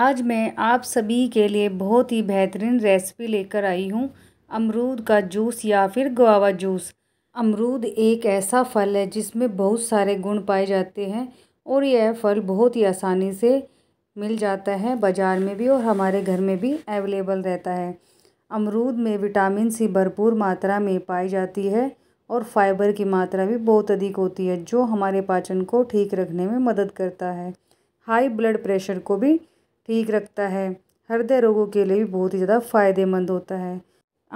आज मैं आप सभी के लिए बहुत ही बेहतरीन रेसिपी लेकर आई हूँ अमरूद का जूस या फिर गुआवा जूस अमरूद एक ऐसा फल है जिसमें बहुत सारे गुण पाए जाते हैं और यह फल बहुत ही आसानी से मिल जाता है बाज़ार में भी और हमारे घर में भी अवेलेबल रहता है अमरूद में विटामिन सी भरपूर मात्रा में पाई जाती है और फाइबर की मात्रा भी बहुत अधिक होती है जो हमारे पाचन को ठीक रखने में मदद करता है हाई ब्लड प्रेशर को भी ठीक रखता है हृदय रोगों के लिए भी बहुत ही ज़्यादा फ़ायदेमंद होता है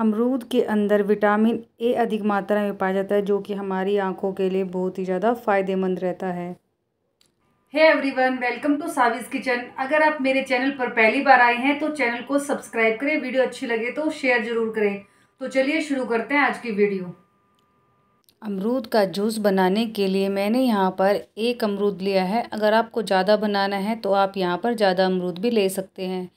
अमरूद के अंदर विटामिन ए अधिक मात्रा में पाया जाता है जो कि हमारी आंखों के लिए बहुत ही ज़्यादा फ़ायदेमंद रहता है hey everyone welcome to Savi's kitchen अगर आप मेरे चैनल पर पहली बार आए हैं तो चैनल को सब्सक्राइब करें वीडियो अच्छी लगे तो शेयर ज़रूर करें तो चलिए शुरू करते हैं आज की वीडियो अमरूद का जूस बनाने के लिए मैंने यहाँ पर एक अमरूद लिया है अगर आपको ज़्यादा बनाना है तो आप यहाँ पर ज़्यादा अमरूद भी ले सकते हैं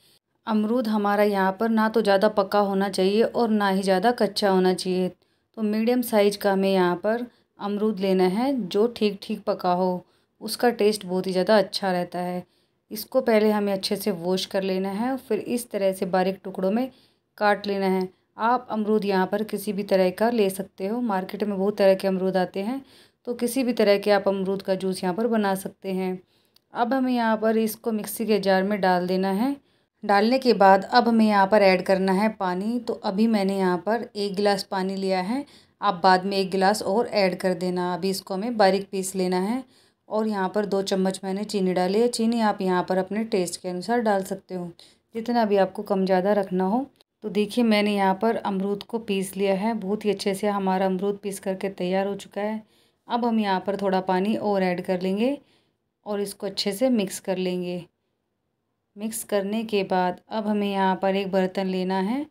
अमरूद हमारा यहाँ पर ना तो ज़्यादा पका होना चाहिए और ना ही ज़्यादा कच्चा होना चाहिए तो मीडियम साइज का हमें यहाँ पर अमरूद लेना है जो ठीक ठीक पका हो उसका टेस्ट बहुत ही ज़्यादा अच्छा रहता है इसको पहले हमें अच्छे से वॉश कर लेना है फिर इस तरह से बारीक टुकड़ों में काट लेना है आप अमरूद यहाँ पर किसी भी तरह का ले सकते हो मार्केट में बहुत तरह के अमरूद आते हैं तो किसी भी तरह के आप अमरूद का जूस यहाँ पर बना सकते हैं अब हमें यहाँ पर इसको मिक्सी के जार में डाल देना है डालने के बाद अब हमें यहाँ पर ऐड करना है पानी तो अभी मैंने यहाँ पर एक गिलास पानी लिया है आप बाद में एक गिलास और ऐड कर देना अभी इसको हमें बारीक पीस लेना है और यहाँ पर दो चम्मच मैंने चीनी डाली है चीनी आप यहाँ पर अपने टेस्ट के अनुसार डाल सकते हो जितना भी आपको कम ज़्यादा रखना हो तो देखिए मैंने यहाँ पर अमरूद को पीस लिया है बहुत ही अच्छे से हमारा अमरूद पीस करके तैयार हो चुका है अब हम यहाँ पर थोड़ा पानी और ऐड कर लेंगे और इसको अच्छे से मिक्स कर लेंगे मिक्स करने के बाद अब हमें यहाँ पर एक बर्तन लेना है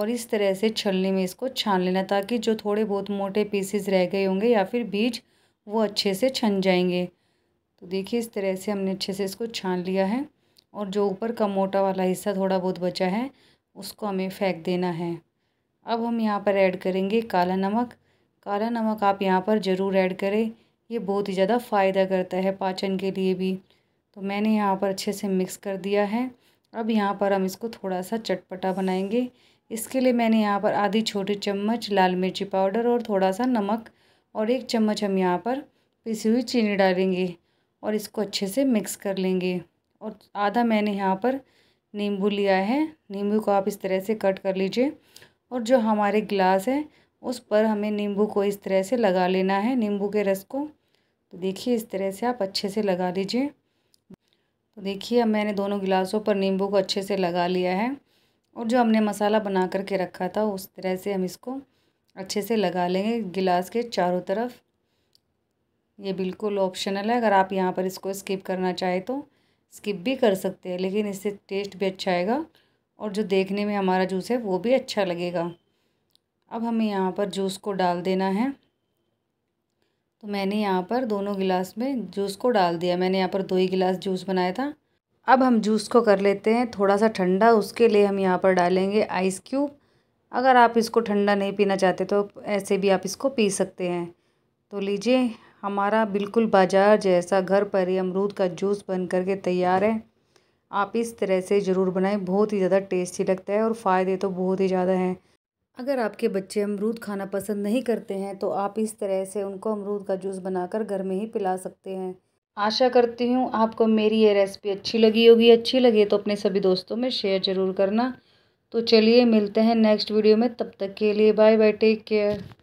और इस तरह से छलने में इसको छान लेना ताकि जो थोड़े बहुत मोटे पीसेस रह गए होंगे या फिर बीज वो अच्छे से छन जाएंगे तो देखिए इस तरह से हमने अच्छे से इसको छान लिया है और जो ऊपर का मोटा वाला हिस्सा थोड़ा बहुत बचा है उसको हमें फेंक देना है अब हम यहाँ पर ऐड करेंगे काला नमक काला नमक आप यहाँ पर ज़रूर ऐड करें ये बहुत ही ज़्यादा फ़ायदा करता है पाचन के लिए भी तो मैंने यहाँ पर अच्छे से मिक्स कर दिया है अब यहाँ पर हम इसको थोड़ा सा चटपटा बनाएंगे इसके लिए मैंने यहाँ पर आधी छोटी चम्मच लाल मिर्ची पाउडर और थोड़ा सा नमक और एक चम्मच हम यहाँ पर पिसी हुई चीनी डालेंगे और इसको अच्छे से मिक्स कर लेंगे और आधा मैंने यहाँ पर नींबू लिया है नींबू को आप इस तरह से कट कर लीजिए और जो हमारे गिलास है उस पर हमें नींबू को इस तरह से लगा लेना है नींबू के रस को तो देखिए इस तरह से आप अच्छे से लगा लीजिए तो देखिए अब मैंने दोनों गिलासों पर नींबू को अच्छे से लगा लिया है और जो हमने मसाला बना करके रखा था उस तरह से हम इसको अच्छे से लगा लेंगे गिलास के चारों तरफ ये बिल्कुल ऑप्शनल है अगर आप यहाँ पर इसको स्किप करना चाहें तो स्किप भी कर सकते हैं लेकिन इससे टेस्ट भी अच्छा आएगा और जो देखने में हमारा जूस है वो भी अच्छा लगेगा अब हमें यहाँ पर जूस को डाल देना है तो मैंने यहाँ पर दोनों गिलास में जूस को डाल दिया मैंने यहाँ पर दो ही गिलास जूस बनाया था अब हम जूस को कर लेते हैं थोड़ा सा ठंडा उसके लिए हम यहाँ पर डालेंगे आइस क्यूब अगर आप इसको ठंडा नहीं पीना चाहते तो ऐसे भी आप इसको पी सकते हैं तो लीजिए हमारा बिल्कुल बाजार जैसा घर पर ही अमरूद का जूस बन कर के तैयार है आप इस तरह से ज़रूर बनाएं बहुत ही ज़्यादा टेस्टी लगता है और फ़ायदे तो बहुत ही ज़्यादा हैं अगर आपके बच्चे अमरूद खाना पसंद नहीं करते हैं तो आप इस तरह से उनको अमरूद का जूस बनाकर घर में ही पिला सकते हैं आशा करती हूँ आपको मेरी ये रेसिपी अच्छी लगी होगी अच्छी लगे तो अपने सभी दोस्तों में शेयर ज़रूर करना तो चलिए मिलते हैं नेक्स्ट वीडियो में तब तक के लिए बाय बाय टेक केयर